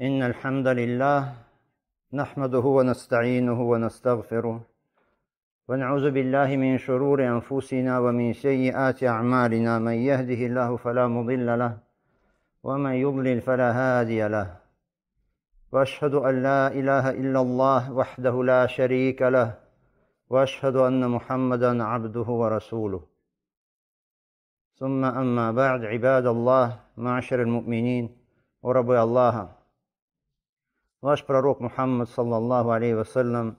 إن الحمد لله نحمده ونستعينه ونستغفره ونعوذ بالله من شرور أنفسنا ومن سيئات أعمالنا من يهده الله فلا مضل له ومن يضلل فلا هادي له وأشهد أن لا إله إلا الله وحده لا شريك له وأشهد أن محمدا عبده ورسوله ثم أما بعد عباد الله معشر المؤمنين وربي الله Ваш пророк Мухаммад, саллаллаху алейхи вассалям,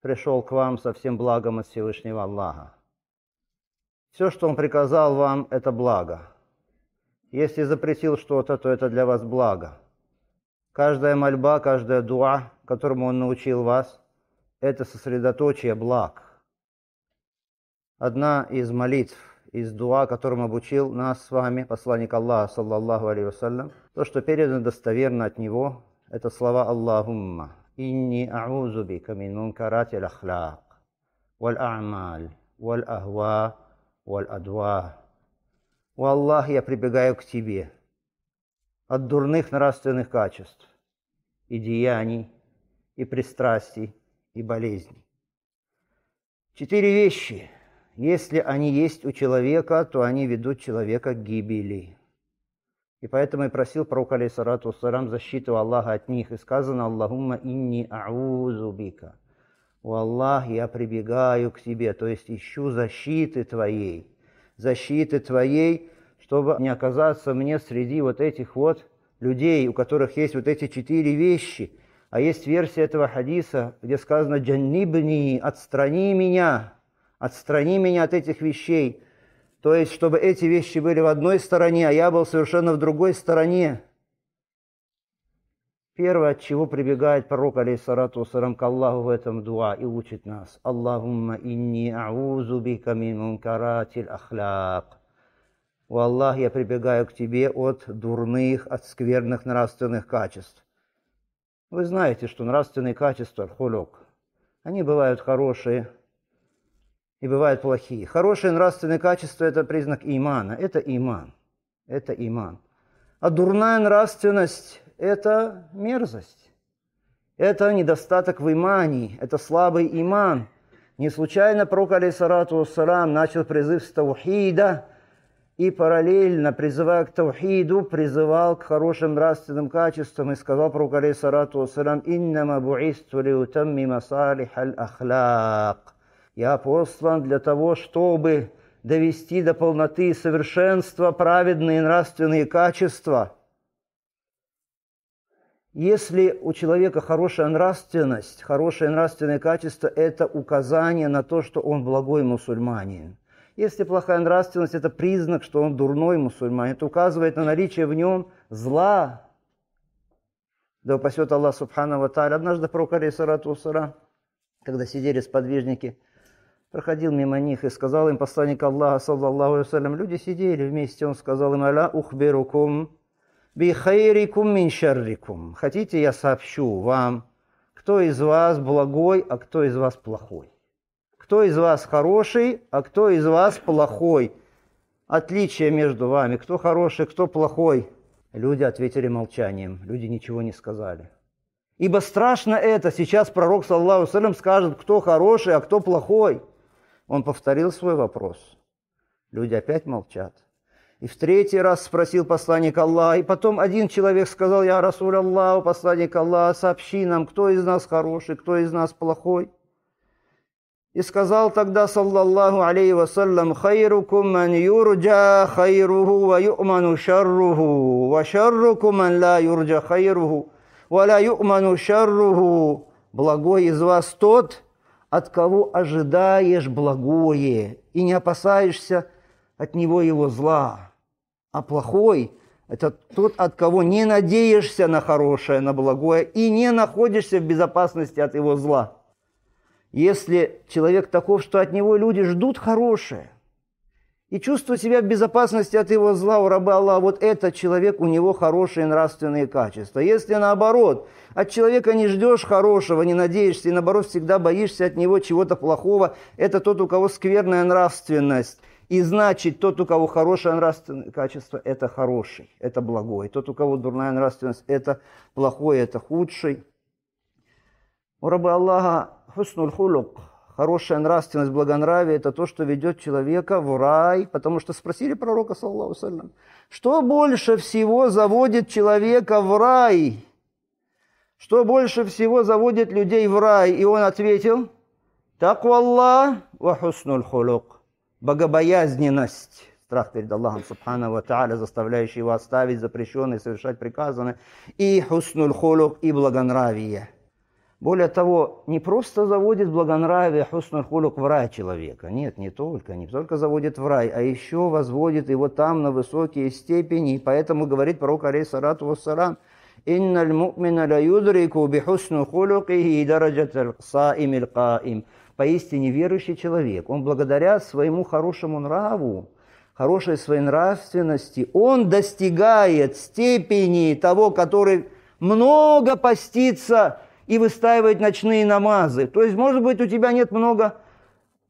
пришел к вам со всем благом от Всевышнего Аллаха. Все, что он приказал вам, это благо. Если запретил что-то, то это для вас благо. Каждая мольба, каждая дуа, которому он научил вас, это сосредоточие благ. Одна из молитв, из дуа, которым обучил нас с вами посланник Аллаха, саллаллаху алейхи вассалям, то, что передано достоверно от него, это слова Аллахумма. Инни аузу бика мин мункарати лахлак, валь а'маль, валь ахва, валь адва. У Аллах я прибегаю к Тебе от дурных нравственных качеств и деяний, и пристрастий, и болезней. Четыре вещи. Если они есть у человека, то они ведут человека к гибели. И поэтому и просил пророк, алейсалату вассалам, защиту Аллаха от них. И сказано, Аллахумма инни бика. У Аллах я прибегаю к тебе, то есть ищу защиты твоей. Защиты твоей, чтобы не оказаться мне среди вот этих вот людей, у которых есть вот эти четыре вещи. А есть версия этого хадиса, где сказано «Джаннибни, отстрани меня, отстрани меня от этих вещей». То есть, чтобы эти вещи были в одной стороне, а я был совершенно в другой стороне. Первое, от чего прибегает пророк, алейсалату вассалам, к Аллаху в этом дуа и учит нас. Аллахумма инни аузу бика каратиль ахляк. У Аллах, я прибегаю к тебе от дурных, от скверных нравственных качеств. Вы знаете, что нравственные качества, хулюк, они бывают хорошие, и бывают плохие. Хорошие нравственные качества – это признак имана. Это иман. Это иман. А дурная нравственность – это мерзость. Это недостаток в имании, это слабый иман. Не случайно пророк, алейсарату вассалам, начал призыв с таухида и параллельно, призывая к таухиду, призывал к хорошим нравственным качествам и сказал пророк, алейсарату вассалам, «Иннама буисту лиутамми масалих аль-ахлак». Я послан для того, чтобы довести до полноты и совершенства праведные нравственные качества. Если у человека хорошая нравственность, хорошее нравственное качество – это указание на то, что он благой мусульманин. Если плохая нравственность – это признак, что он дурной мусульманин, это указывает на наличие в нем зла. Да упасет Аллах Субхану Ва Однажды пророк, алейсалату когда сидели сподвижники – проходил мимо них и сказал им, посланник Аллаха, саллаллаху алейсалям, люди сидели вместе, он сказал им, «Аля ухбирукум бихайрикум мин шаррикум». Хотите, я сообщу вам, кто из вас благой, а кто из вас плохой? Кто из вас хороший, а кто из вас плохой? Отличие между вами, кто хороший, кто плохой. Люди ответили молчанием, люди ничего не сказали. Ибо страшно это, сейчас пророк, саллаху скажет, кто хороший, а кто плохой – он повторил свой вопрос. Люди опять молчат. И в третий раз спросил посланник Аллаха. И потом один человек сказал, «Я Расуль Аллаху, посланник Аллаха, сообщи нам, кто из нас хороший, кто из нас плохой». И сказал тогда, саллаллаху алейхи вассалям, «Хайрукум ман юрджа хайруху ва ю'ману шарруху, ва шаррукум ман ла юрджа хайруху, ва ла ю'ману шарруху». Благой из вас тот, от кого ожидаешь благое и не опасаешься от него его зла. А плохой – это тот, от кого не надеешься на хорошее, на благое и не находишься в безопасности от его зла. Если человек таков, что от него люди ждут хорошее, и чувствовать себя в безопасности от его зла у раба Аллаха. Вот этот человек, у него хорошие нравственные качества. Если наоборот, от человека не ждешь хорошего, не надеешься, и наоборот всегда боишься от него чего-то плохого, это тот, у кого скверная нравственность. И значит, тот, у кого хорошее нравственное качество, это хороший, это благой. Тот, у кого дурная нравственность, это плохой, это худший. У раба Аллаха хуснуль хулук, хорошая нравственность, благонравие – это то, что ведет человека в рай. Потому что спросили пророка, саллаху салям, что больше всего заводит человека в рай? Что больше всего заводит людей в рай? И он ответил, «Таквалла ва хуснуль хулук» – богобоязненность. Страх перед Аллахом, субхану ва та'аля, заставляющий его оставить запрещенное, совершать приказанное. И хуснуль хулук, и благонравие – более того, не просто заводит благонравие хуснуль хулюк в рай человека. Нет, не только, не только заводит в рай, а еще возводит его там на высокие степени. И поэтому говорит пророк алейсарату вассалам, «Инна мукмина ля юдрику би хусну хулюкихи и дараджат саим каим». Поистине верующий человек, он благодаря своему хорошему нраву, хорошей своей нравственности, он достигает степени того, который много постится – и выстаивать ночные намазы. То есть, может быть, у тебя нет много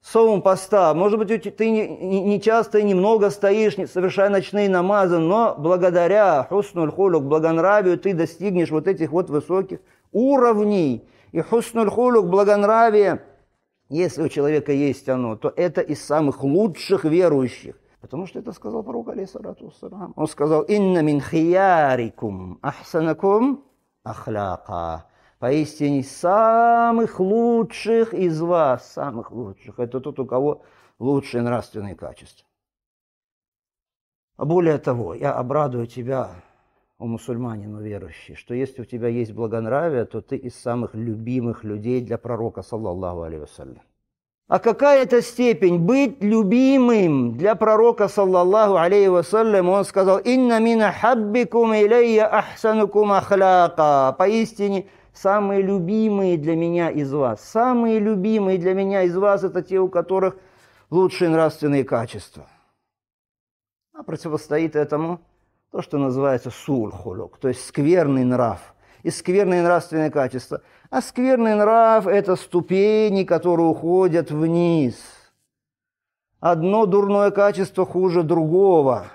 совом поста, может быть, ты не, не, часто и немного стоишь, не, совершая ночные намазы, но благодаря хуснуль хулюк, благонравию, ты достигнешь вот этих вот высоких уровней. И хуснуль хулюк, благонравие, если у человека есть оно, то это из самых лучших верующих. Потому что это сказал пророк, алейсалату Он сказал, «Инна мин хиярикум ахсанакум ахляка» поистине самых лучших из вас, самых лучших. Это тот, у кого лучшие нравственные качества. А более того, я обрадую тебя, о мусульманину верующий, что если у тебя есть благонравие, то ты из самых любимых людей для пророка, саллаллаху алейхи А какая это степень? Быть любимым для пророка, саллаллаху алейхи вассалям, он сказал, «Инна мина хаббикум илейя ахсанукум ахляка». Поистине, самые любимые для меня из вас. Самые любимые для меня из вас – это те, у которых лучшие нравственные качества. А противостоит этому то, что называется сульхулюк, то есть скверный нрав и скверные нравственные качества. А скверный нрав – это ступени, которые уходят вниз. Одно дурное качество хуже другого.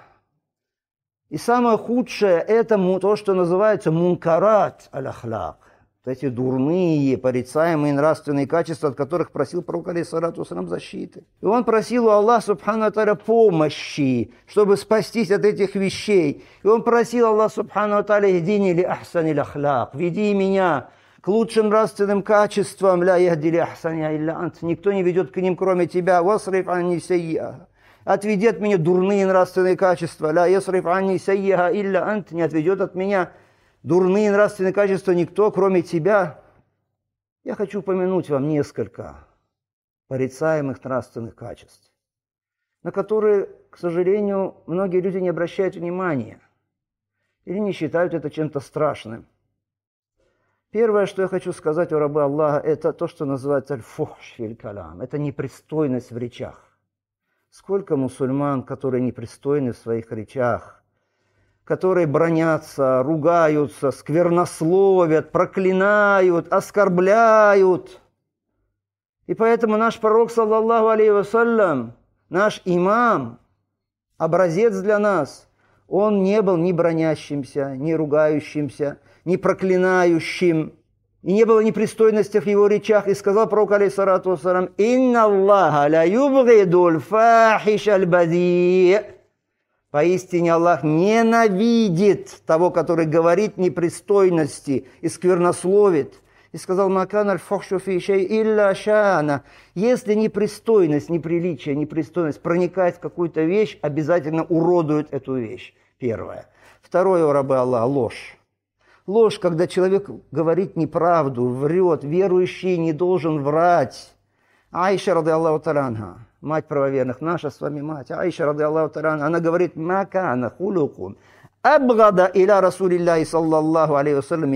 И самое худшее – это то, что называется мункарат аляхлак вот эти дурные, порицаемые нравственные качества, от которых просил пророк Алисарату срам защиты. И он просил у Аллаха Субхану Аталя помощи, чтобы спастись от этих вещей. И он просил Аллаха Субхану Аталя «Идини ли ахсани лахляк» – «Веди меня к лучшим нравственным качествам, ля яхдили ахсаня илля ант». Никто не ведет к ним, кроме тебя. «Васриф анни сейя». Отведет от меня дурные нравственные качества. «Ля ясриф анни сейя илля ант». Не отведет от меня дурные нравственные качества никто, кроме тебя, я хочу упомянуть вам несколько порицаемых нравственных качеств, на которые, к сожалению, многие люди не обращают внимания или не считают это чем-то страшным. Первое, что я хочу сказать о рабы Аллаха, это то, что называется аль-фухш калам. Это непристойность в речах. Сколько мусульман, которые непристойны в своих речах, которые бронятся, ругаются, сквернословят, проклинают, оскорбляют. И поэтому наш пророк, саллаллаху алейхи вассалям, наш имам, образец для нас, он не был ни бронящимся, ни ругающимся, ни проклинающим, и не было непристойности в его речах. И сказал пророк, алейхиссалату вассалам, «Инна Аллаха ля юбгидуль фахиш аль Поистине Аллах ненавидит того, который говорит непристойности и сквернословит. И сказал Макан аль-Фахшуфишей илля шана. Если непристойность, неприличие, непристойность проникает в какую-то вещь, обязательно уродует эту вещь. Первое. Второе у Аллах: ложь. Ложь, когда человек говорит неправду, врет, верующий не должен врать. Аиша, рады Аллаху Таранха, мать правоверных, наша с вами мать, Аиша, рады Аллаху Таранха, она говорит, макана хулюкун, абгада иля Расулиллахи, саллаллаху алейхи вассалям,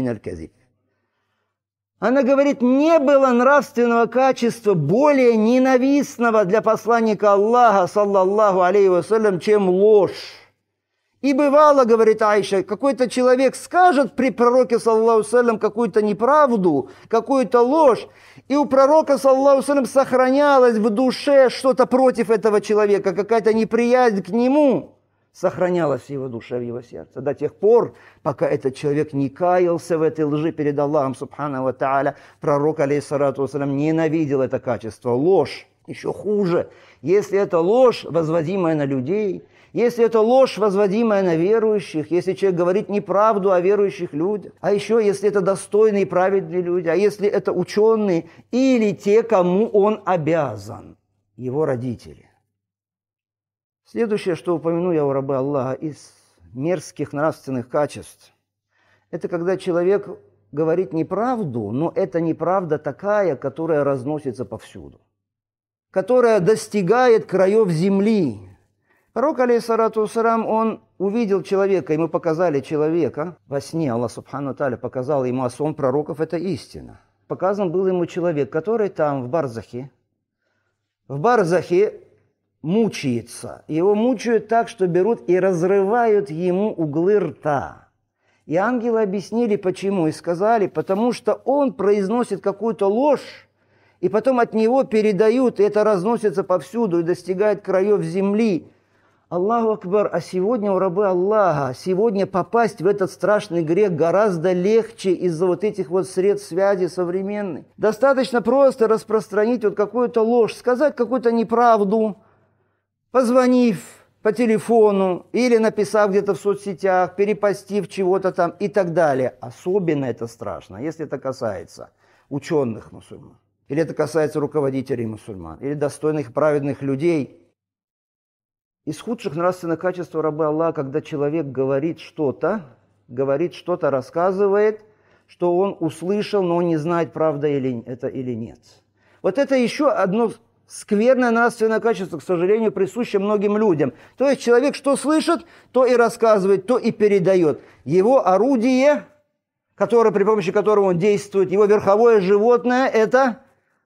Она говорит, не было нравственного качества более ненавистного для посланника Аллаха, саллаллаху алейхи чем ложь. И бывало, говорит Айша, какой-то человек скажет при пророке, саллаху салям, какую-то неправду, какую-то ложь, и у пророка, саллаху салям, сохранялось в душе что-то против этого человека, какая-то неприязнь к нему сохранялась в его душе, в его сердце, до тех пор, пока этот человек не каялся в этой лжи перед Аллахом, субхану ва та'аля, пророк, алейхиссалату вассалям, ненавидел это качество, ложь, еще хуже, если это ложь, возводимая на людей – если это ложь, возводимая на верующих, если человек говорит неправду о верующих людях, а еще если это достойные и праведные люди, а если это ученые или те, кому он обязан, его родители. Следующее, что упомяну я у раба Аллаха из мерзких нравственных качеств, это когда человек говорит неправду, но это неправда такая, которая разносится повсюду, которая достигает краев земли, Пророк, алейхиссалату сарам, он увидел человека, ему показали человека во сне, Аллах Субхану Таля показал ему, а сон пророков – это истина. Показан был ему человек, который там, в Барзахе, в Барзахе мучается. Его мучают так, что берут и разрывают ему углы рта. И ангелы объяснили, почему, и сказали, потому что он произносит какую-то ложь, и потом от него передают, и это разносится повсюду и достигает краев земли. Аллаху Акбар, а сегодня у рабы Аллаха, сегодня попасть в этот страшный грех гораздо легче из-за вот этих вот средств связи современной. Достаточно просто распространить вот какую-то ложь, сказать какую-то неправду, позвонив по телефону или написав где-то в соцсетях, перепостив чего-то там и так далее. Особенно это страшно, если это касается ученых мусульман, или это касается руководителей мусульман, или достойных праведных людей – из худших нравственных качеств раба Аллаха, когда человек говорит что-то, говорит что-то, рассказывает, что он услышал, но он не знает, правда или, это или нет. Вот это еще одно скверное нравственное качество, к сожалению, присуще многим людям. То есть человек что слышит, то и рассказывает, то и передает. Его орудие, которое, при помощи которого он действует, его верховое животное – это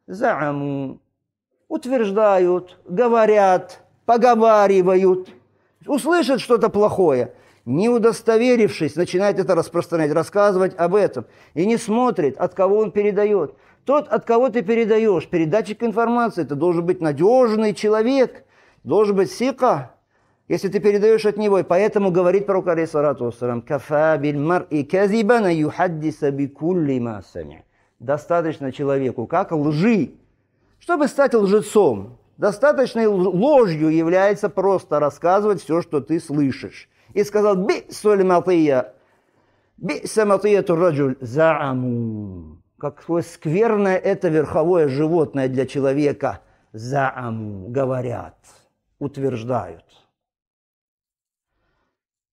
заму. Утверждают, говорят – поговаривают, услышат что-то плохое, не удостоверившись, начинает это распространять, рассказывать об этом, и не смотрит, от кого он передает. Тот, от кого ты передаешь, передатчик информации, это должен быть надежный человек, должен быть сика, если ты передаешь от него. И поэтому говорит пророк, алейхиссалату вассалам, «Кафа биль мар и казибана юхаддиса бикулли масами». Достаточно человеку, как лжи, чтобы стать лжецом. Достаточной ложью является просто рассказывать все, что ты слышишь. И сказал «Би сольматия, би саматия тураджуль зааму». Какое скверное это верховое животное для человека. Зааму, говорят, утверждают.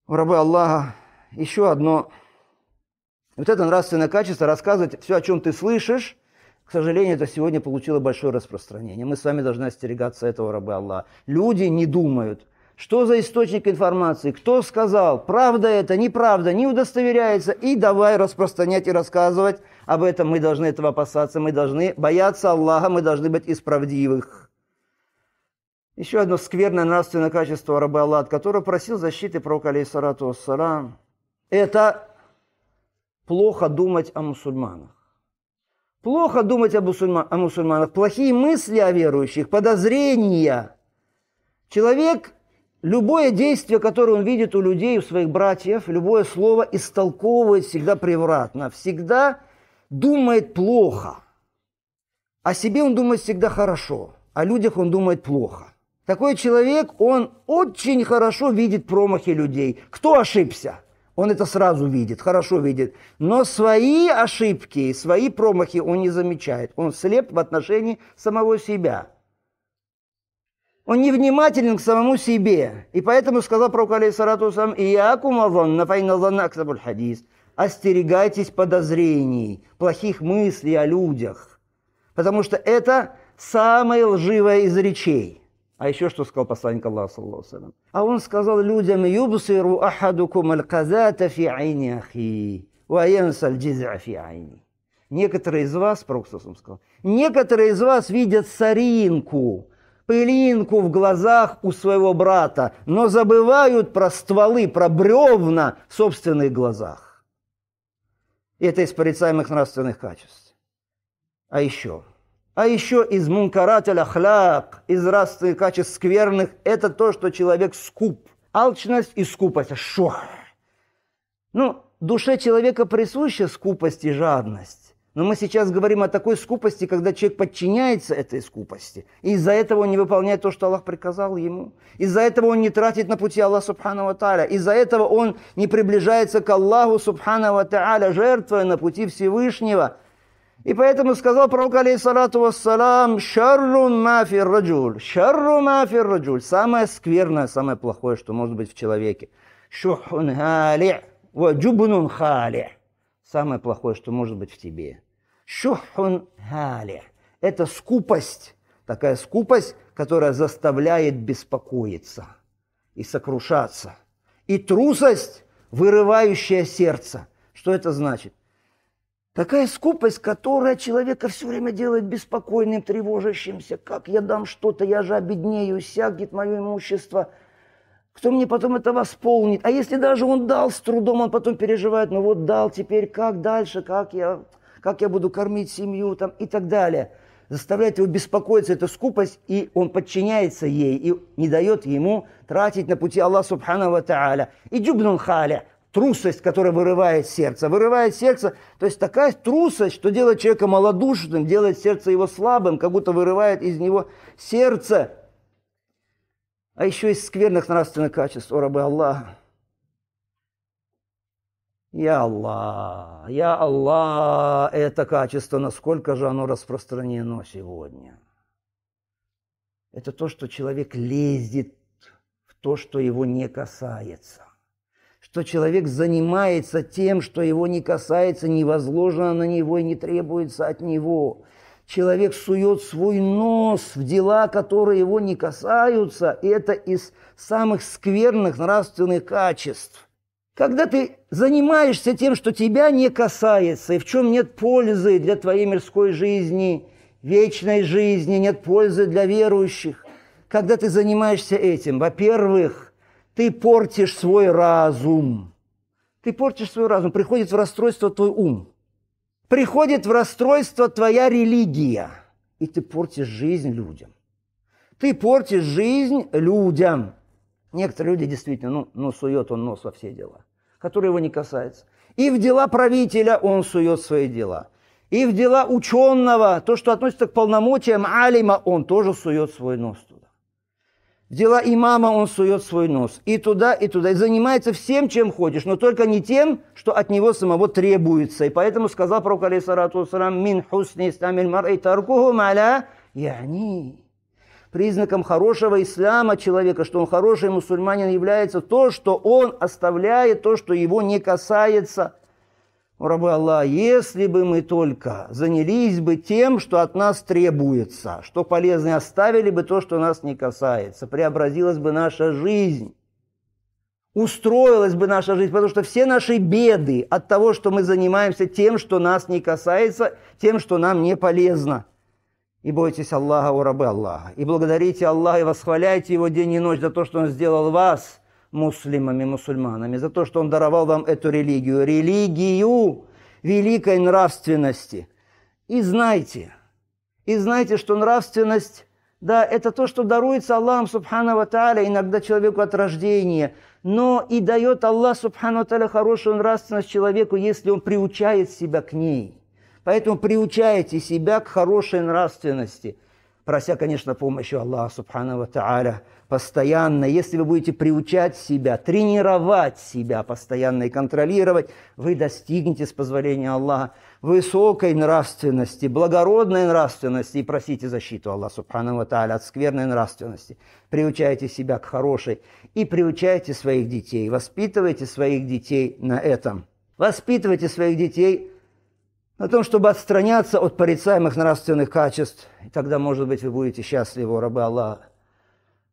Рабы Аллаха, еще одно. Вот это нравственное качество, рассказывать все, о чем ты слышишь, к сожалению, это сегодня получило большое распространение. Мы с вами должны остерегаться этого, рабы Аллаха. Люди не думают, что за источник информации, кто сказал, правда это, неправда, не удостоверяется, и давай распространять и рассказывать об этом. Мы должны этого опасаться, мы должны бояться Аллаха, мы должны быть из правдивых. Еще одно скверное нравственное качество раба Аллаха, от которого просил защиты пророк алейсарату ассалам, это плохо думать о мусульманах. Плохо думать об мусульман, о мусульманах, плохие мысли о верующих, подозрения. Человек любое действие, которое он видит у людей, у своих братьев, любое слово истолковывает всегда превратно, всегда думает плохо. О себе он думает всегда хорошо, о людях он думает плохо. Такой человек, он очень хорошо видит промахи людей. Кто ошибся? Он это сразу видит, хорошо видит. Но свои ошибки, свои промахи он не замечает. Он слеп в отношении самого себя. Он невнимателен к самому себе. И поэтому сказал пророк сарату сам, «Иякум аванна файна занаксабуль хадис». Остерегайтесь подозрений, плохих мыслей о людях. Потому что это самое лживое из речей – а еще что сказал посланник Аллаха, саллаху А он сказал людям, «Юбсиру ахадукум аль-казата фи айни ахи, ва янсаль джиза фи айни». Некоторые из вас, Пророк сказал, некоторые из вас видят соринку, пылинку в глазах у своего брата, но забывают про стволы, про бревна в собственных глазах. Это из порицаемых нравственных качеств. А еще – а еще из мункарателя аль-ахляк, из нравственных качеств скверных, это то, что человек скуп. Алчность и скупость. А шо? Ну, душе человека присуща скупость и жадность. Но мы сейчас говорим о такой скупости, когда человек подчиняется этой скупости. И из-за этого он не выполняет то, что Аллах приказал ему. Из-за этого он не тратит на пути Аллаха Субхану Тааля. Из-за этого он не приближается к Аллаху Субхану Тааля, жертвуя на пути Всевышнего. И поэтому сказал пророк, алейхиссалату вассалам, «Шарру мафир раджуль». «Шарру мафир раджуль». Самое скверное, самое плохое, что может быть в человеке. «Шухун хали» «Ва джубнун хали». Самое плохое, что может быть в тебе. «Шухун хали». Это скупость. Такая скупость, которая заставляет беспокоиться и сокрушаться. И трусость, вырывающая сердце. Что это значит? Такая скупость, которая человека все время делает беспокойным, тревожащимся. Как я дам что-то, я же обеднею, сягнет мое имущество. Кто мне потом это восполнит? А если даже он дал с трудом, он потом переживает, ну вот дал, теперь как дальше, как я, как я буду кормить семью там, и так далее. Заставляет его беспокоиться эта скупость, и он подчиняется ей, и не дает ему тратить на пути Аллаха Субхану Тааля. И джубнул халя, трусость, которая вырывает сердце. Вырывает сердце, то есть такая трусость, что делает человека малодушным, делает сердце его слабым, как будто вырывает из него сердце. А еще из скверных нравственных качеств, о рабы Аллаха. Я Аллах, я Аллах, это качество, насколько же оно распространено сегодня. Это то, что человек лезет в то, что его не касается что человек занимается тем, что его не касается, не возложено на него и не требуется от него. Человек сует свой нос в дела, которые его не касаются, и это из самых скверных нравственных качеств. Когда ты занимаешься тем, что тебя не касается, и в чем нет пользы для твоей мирской жизни, вечной жизни, нет пользы для верующих, когда ты занимаешься этим, во-первых, ты портишь свой разум. Ты портишь свой разум. Приходит в расстройство твой ум. Приходит в расстройство твоя религия. И ты портишь жизнь людям. Ты портишь жизнь людям. Некоторые люди действительно, ну, ну сует он нос во все дела, которые его не касаются. И в дела правителя он сует свои дела. И в дела ученого, то, что относится к полномочиям алима, он тоже сует свой нос. В дела имама он сует свой нос. И туда, и туда. И занимается всем, чем хочешь, но только не тем, что от него самого требуется. И поэтому сказал пророк, алейсарату ассалам, «Мин хусни исламиль мар и таркуху маля яни». Признаком хорошего ислама человека, что он хороший мусульманин, является то, что он оставляет то, что его не касается – о, рабы Аллаха, если бы мы только занялись бы тем, что от нас требуется, что полезное, оставили бы то, что нас не касается, преобразилась бы наша жизнь, устроилась бы наша жизнь, потому что все наши беды от того, что мы занимаемся тем, что нас не касается, тем, что нам не полезно. И бойтесь Аллаха, о рабы Аллаха, и благодарите Аллаха, и восхваляйте Его день и ночь за то, что Он сделал вас – муслимами, мусульманами, за то, что Он даровал вам эту религию, религию великой нравственности. И знайте, и знайте, что нравственность, да, это то, что даруется Аллахом Субхану Тааля иногда человеку от рождения, но и дает Аллах Субхану Тааля хорошую нравственность человеку, если он приучает себя к ней. Поэтому приучайте себя к хорошей нравственности – прося, конечно, помощи Аллаха Субхану Тааля постоянно. Если вы будете приучать себя, тренировать себя постоянно и контролировать, вы достигнете с позволения Аллаха высокой нравственности, благородной нравственности и просите защиту Аллаха Субхану Тааля от скверной нравственности. Приучайте себя к хорошей и приучайте своих детей, воспитывайте своих детей на этом. Воспитывайте своих детей – на том, чтобы отстраняться от порицаемых нравственных качеств, и тогда, может быть, вы будете счастливы, рабы Аллаха.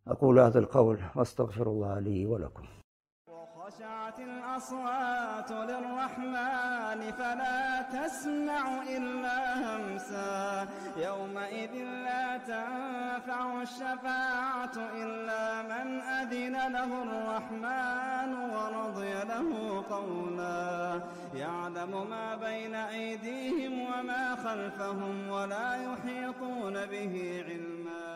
أقول هذا кауль, واستغفر الله и ولكم الأصوات للرحمن فلا تسمع إلا همسا يومئذ لا تنفع الشفاعة إلا من أذن له الرحمن ورضي له قولا يعلم ما بين أيديهم وما خلفهم ولا يحيطون به علما